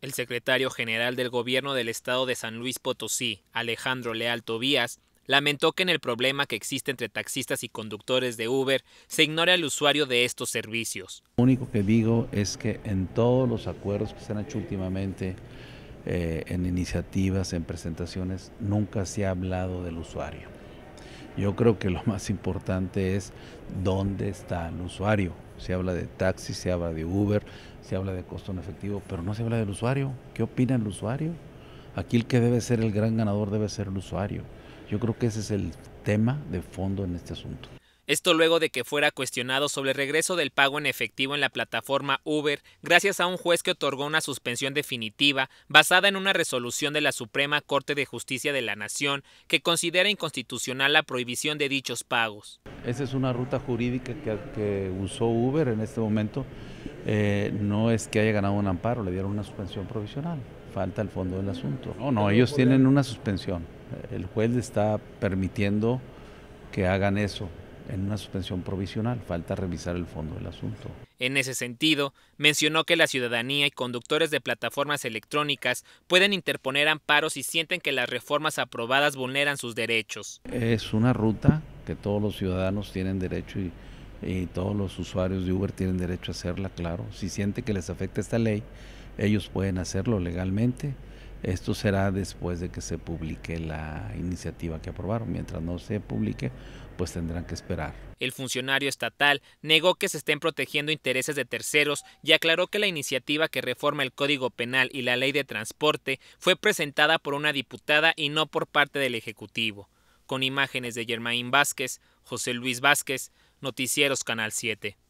El secretario general del gobierno del estado de San Luis Potosí, Alejandro Leal Tobías, lamentó que en el problema que existe entre taxistas y conductores de Uber se ignore al usuario de estos servicios. Lo único que digo es que en todos los acuerdos que se han hecho últimamente, eh, en iniciativas, en presentaciones, nunca se ha hablado del usuario. Yo creo que lo más importante es dónde está el usuario. Se habla de taxi, se habla de Uber, se habla de costo en efectivo, pero no se habla del usuario. ¿Qué opina el usuario? Aquí el que debe ser el gran ganador debe ser el usuario. Yo creo que ese es el tema de fondo en este asunto. Esto luego de que fuera cuestionado sobre el regreso del pago en efectivo en la plataforma Uber gracias a un juez que otorgó una suspensión definitiva basada en una resolución de la Suprema Corte de Justicia de la Nación que considera inconstitucional la prohibición de dichos pagos. Esa es una ruta jurídica que, usó Uber en este momento. Eh, no es que haya ganado un amparo, le dieron una suspensión provisional. Falta el fondo del asunto. No, no, ellos tienen una suspensión. El juez le está permitiendo que hagan eso en una suspensión provisional. Falta revisar el fondo del asunto. En ese sentido, mencionó que la ciudadanía y conductores de plataformas electrónicas pueden interponer amparos si sienten que las reformas aprobadas vulneran sus derechos. Es una ruta que todos los ciudadanos tienen derecho y, todos los usuarios de Uber tienen derecho a hacerla, claro. Si sienten que les afecta esta ley, ellos pueden hacerlo legalmente. Esto será después de que se publique la iniciativa que aprobaron. Mientras no se publique, pues tendrán que esperar. El funcionario estatal negó que se estén protegiendo intereses de terceros y aclaró que la iniciativa que reforma el Código Penal y la Ley de Transporte fue presentada por una diputada y no por parte del Ejecutivo. Con imágenes de Germain Vázquez, José Luis Vázquez, Noticieros Canal 7.